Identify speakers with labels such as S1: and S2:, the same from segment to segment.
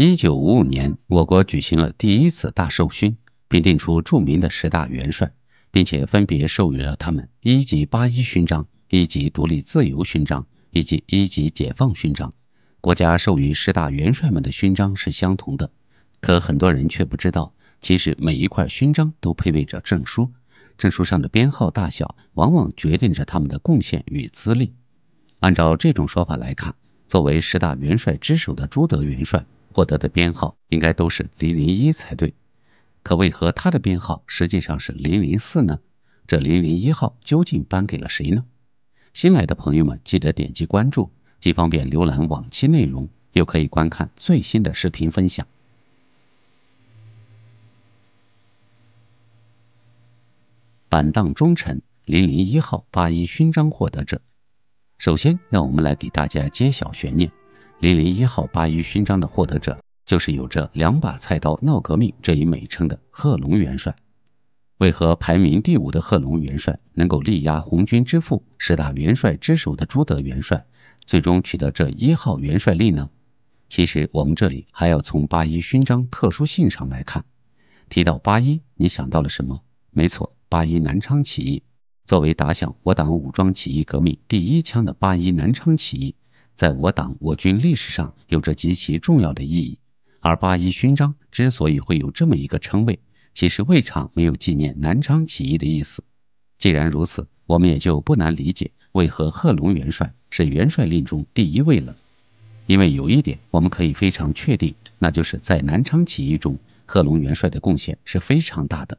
S1: 一九五五年，我国举行了第一次大授勋，并定出著名的十大元帅，并且分别授予了他们一级八一勋章、一级独立自由勋章以及一级解放勋章。国家授予十大元帅们的勋章是相同的，可很多人却不知道，其实每一块勋章都配备着证书，证书上的编号大小往往决定着他们的贡献与资历。按照这种说法来看，作为十大元帅之首的朱德元帅。获得的编号应该都是零零一才对，可为何他的编号实际上是零零四呢？这零零一号究竟颁给了谁呢？新来的朋友们记得点击关注，既方便浏览往期内容，又可以观看最新的视频分享。板荡忠臣零零一号八一勋章获得者。首先，让我们来给大家揭晓悬念。零零一号八一勋章的获得者，就是有着“两把菜刀闹革命”这一美称的贺龙元帅。为何排名第五的贺龙元帅能够力压红军之父、十大元帅之首的朱德元帅，最终取得这一号元帅令呢？其实，我们这里还要从八一勋章特殊性上来看。提到八一，你想到了什么？没错，八一南昌起义，作为打响我党武装起义革命第一枪的八一南昌起义。在我党我军历史上有着极其重要的意义，而八一勋章之所以会有这么一个称谓，其实未尝没有纪念南昌起义的意思。既然如此，我们也就不难理解为何贺龙元帅是元帅令中第一位了。因为有一点我们可以非常确定，那就是在南昌起义中，贺龙元帅的贡献是非常大的。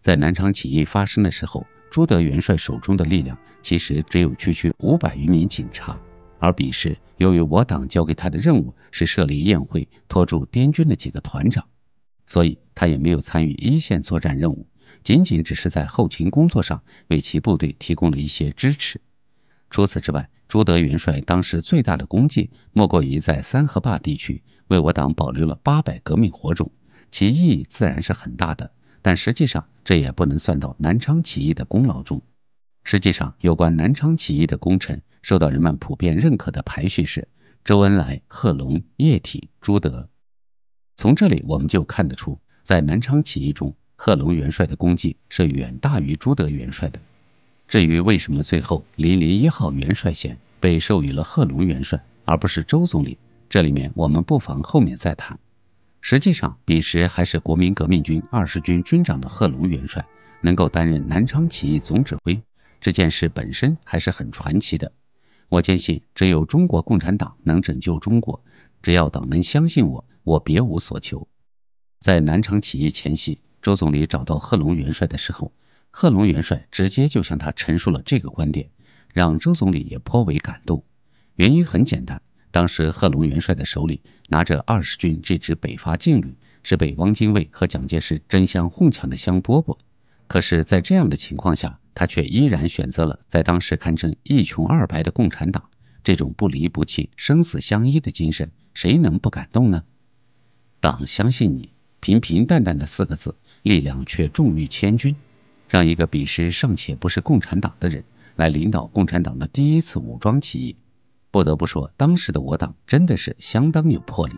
S1: 在南昌起义发生的时候，朱德元帅手中的力量其实只有区区五百余名警察。而彼时，由于我党交给他的任务是设立宴会，拖住滇军的几个团长，所以他也没有参与一线作战任务，仅仅只是在后勤工作上为其部队提供了一些支持。除此之外，朱德元帅当时最大的功绩，莫过于在三河坝地区为我党保留了八百革命火种，其意义自然是很大的。但实际上，这也不能算到南昌起义的功劳中。实际上，有关南昌起义的功臣。受到人们普遍认可的排序是：周恩来、贺龙、叶挺、朱德。从这里我们就看得出，在南昌起义中，贺龙元帅的功绩是远大于朱德元帅的。至于为什么最后“零零一号”元帅衔被授予了贺龙元帅，而不是周总理，这里面我们不妨后面再谈。实际上，彼时还是国民革命军二十军军长的贺龙元帅，能够担任南昌起义总指挥，这件事本身还是很传奇的。我坚信，只有中国共产党能拯救中国。只要党能相信我，我别无所求。在南昌起义前夕，周总理找到贺龙元帅的时候，贺龙元帅直接就向他陈述了这个观点，让周总理也颇为感动。原因很简单，当时贺龙元帅的手里拿着二十军这支北伐劲旅，是被汪精卫和蒋介石争相哄抢的香饽饽。可是，在这样的情况下，他却依然选择了在当时堪称一穷二白的共产党，这种不离不弃、生死相依的精神，谁能不感动呢？党相信你，平平淡淡的四个字，力量却重于千钧，让一个彼时尚且不是共产党的人来领导共产党的第一次武装起义，不得不说，当时的我党真的是相当有魄力。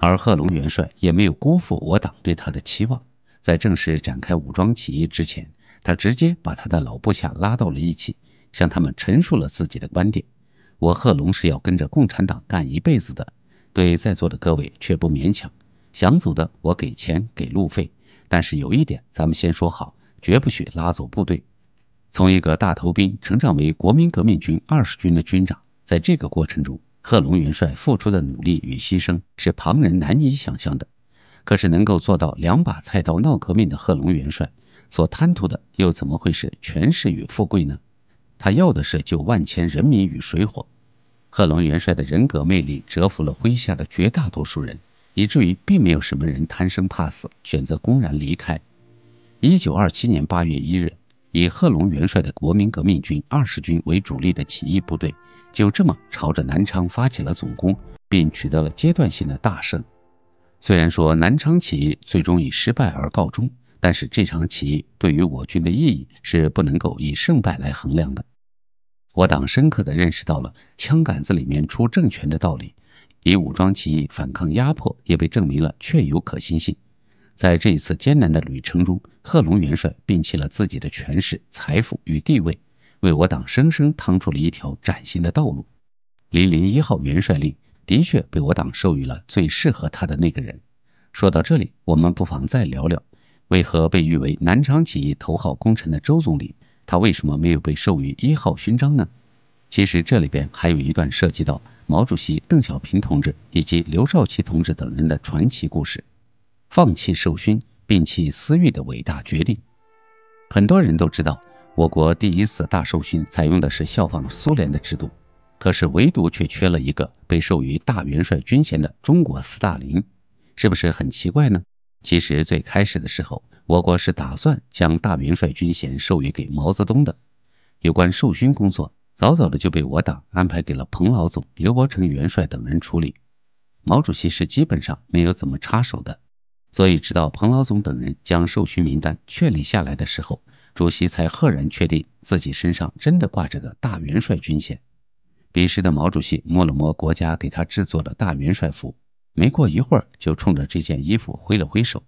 S1: 而贺龙元帅也没有辜负我党对他的期望，在正式展开武装起义之前。他直接把他的老部下拉到了一起，向他们陈述了自己的观点。我贺龙是要跟着共产党干一辈子的，对在座的各位却不勉强，想走的我给钱给路费，但是有一点，咱们先说好，绝不许拉走部队。从一个大头兵成长为国民革命军二十军的军长，在这个过程中，贺龙元帅付出的努力与牺牲是旁人难以想象的。可是能够做到两把菜刀闹革命的贺龙元帅。所贪图的又怎么会是权势与富贵呢？他要的是救万千人民于水火。贺龙元帅的人格魅力折服了麾下的绝大多数人，以至于并没有什么人贪生怕死，选择公然离开。一九二七年八月一日，以贺龙元帅的国民革命军二十军为主力的起义部队，就这么朝着南昌发起了总攻，并取得了阶段性的大胜。虽然说南昌起义最终以失败而告终。但是这场起义对于我军的意义是不能够以胜败来衡量的。我党深刻地认识到了枪杆子里面出政权的道理，以武装起义反抗压迫也被证明了确有可行性。在这一次艰难的旅程中，贺龙元帅摒弃了自己的权势、财富与地位，为我党生生趟出了一条崭新的道路。零零一号元帅令的确被我党授予了最适合他的那个人。说到这里，我们不妨再聊聊。为何被誉为南昌起义头号功臣的周总理，他为什么没有被授予一号勋章呢？其实这里边还有一段涉及到毛主席、邓小平同志以及刘少奇同志等人的传奇故事，放弃授勋、摒弃私欲的伟大决定。很多人都知道，我国第一次大授勋采用的是效仿苏联的制度，可是唯独却缺了一个被授予大元帅军衔的中国斯大林，是不是很奇怪呢？其实最开始的时候，我国是打算将大元帅军衔授予给毛泽东的。有关授勋工作，早早的就被我党安排给了彭老总、刘伯承元帅等人处理，毛主席是基本上没有怎么插手的。所以，直到彭老总等人将授勋名单确立下来的时候，主席才赫然确定自己身上真的挂着个大元帅军衔。彼时的毛主席摸了摸国家给他制作的大元帅服。没过一会儿，就冲着这件衣服挥了挥手。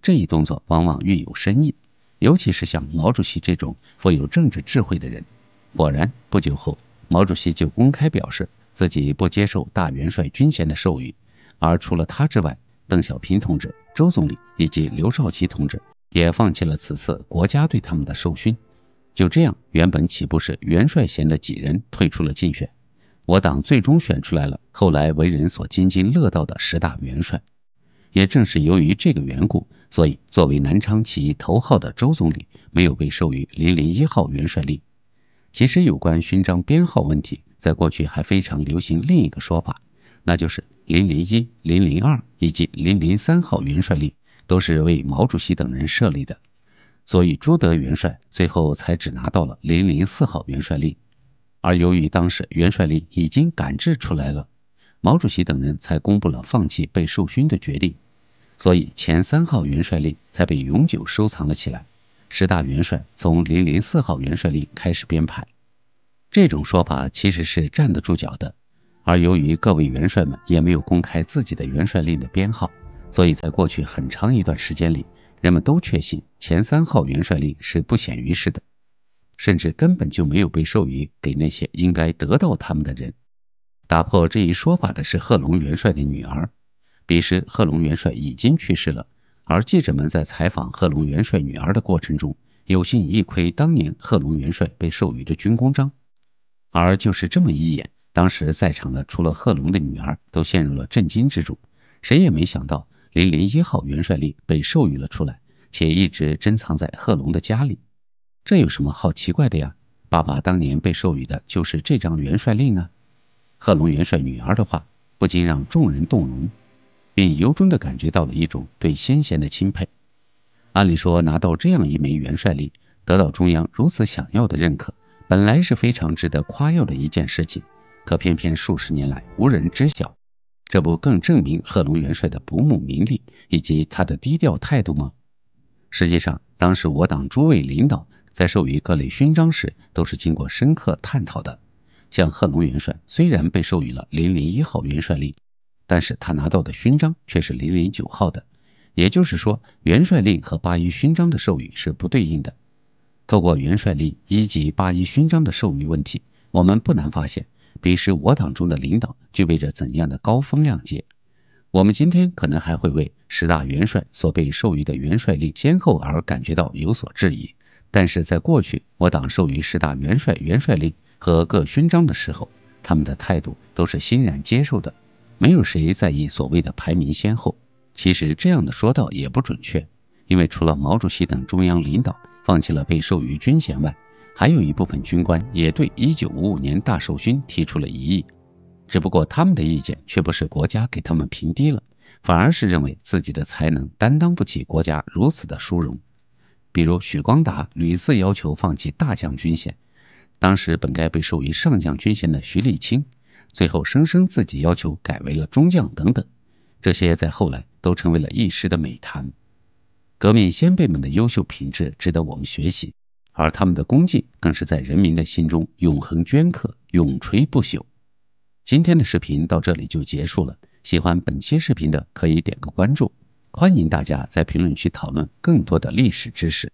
S1: 这一动作往往蕴有深意，尤其是像毛主席这种富有政治智慧的人。果然，不久后，毛主席就公开表示自己不接受大元帅军衔的授予。而除了他之外，邓小平同志、周总理以及刘少奇同志也放弃了此次国家对他们的授勋。就这样，原本起步是元帅衔的几人退出了竞选。我党最终选出来了后来为人所津津乐道的十大元帅，也正是由于这个缘故，所以作为南昌起义头号的周总理没有被授予零零一号元帅令。其实，有关勋章编号问题，在过去还非常流行另一个说法，那就是零零一、零零二以及零零三号元帅令都是为毛主席等人设立的，所以朱德元帅最后才只拿到了零零四号元帅令。而由于当时元帅令已经赶制出来了，毛主席等人才公布了放弃被授勋的决定，所以前三号元帅令才被永久收藏了起来。十大元帅从零零四号元帅令开始编排，这种说法其实是站得住脚的。而由于各位元帅们也没有公开自己的元帅令的编号，所以在过去很长一段时间里，人们都确信前三号元帅令是不显于世的。甚至根本就没有被授予给那些应该得到他们的人。打破这一说法的是贺龙元帅的女儿。彼时，贺龙元帅已经去世了，而记者们在采访贺龙元帅女儿的过程中，有幸一窥当年贺龙元帅被授予的军功章。而就是这么一眼，当时在场的除了贺龙的女儿，都陷入了震惊之中。谁也没想到，零零一号元帅令被授予了出来，且一直珍藏在贺龙的家里。这有什么好奇怪的呀？爸爸当年被授予的就是这张元帅令啊！贺龙元帅女儿的话不禁让众人动容，并由衷的感觉到了一种对先贤的钦佩。按理说，拿到这样一枚元帅令，得到中央如此想要的认可，本来是非常值得夸耀的一件事情。可偏偏数十年来无人知晓，这不更证明贺龙元帅的不慕名利以及他的低调态度吗？实际上，当时我党诸位领导。在授予各类勋章时，都是经过深刻探讨的。像贺龙元帅虽然被授予了零零一号元帅令，但是他拿到的勋章却是零零九号的，也就是说，元帅令和八一勋章的授予是不对应的。透过元帅令一级八一勋章的授予问题，我们不难发现，彼时我党中的领导具备着怎样的高风亮节。我们今天可能还会为十大元帅所被授予的元帅令先后而感觉到有所质疑。但是在过去，我党授予十大元帅、元帅令和各勋章的时候，他们的态度都是欣然接受的，没有谁在意所谓的排名先后。其实这样的说道也不准确，因为除了毛主席等中央领导放弃了被授予军衔外，还有一部分军官也对1955年大授勋提出了异议。只不过他们的意见却不是国家给他们评低了，反而是认为自己的才能担当不起国家如此的殊荣。比如许光达屡次要求放弃大将军衔，当时本该被授予上将军衔的徐立清，最后生生自己要求改为了中将等等，这些在后来都成为了一时的美谈。革命先辈们的优秀品质值得我们学习，而他们的功绩更是在人民的心中永恒镌刻，永垂不朽。今天的视频到这里就结束了，喜欢本期视频的可以点个关注。欢迎大家在评论区讨论更多的历史知识。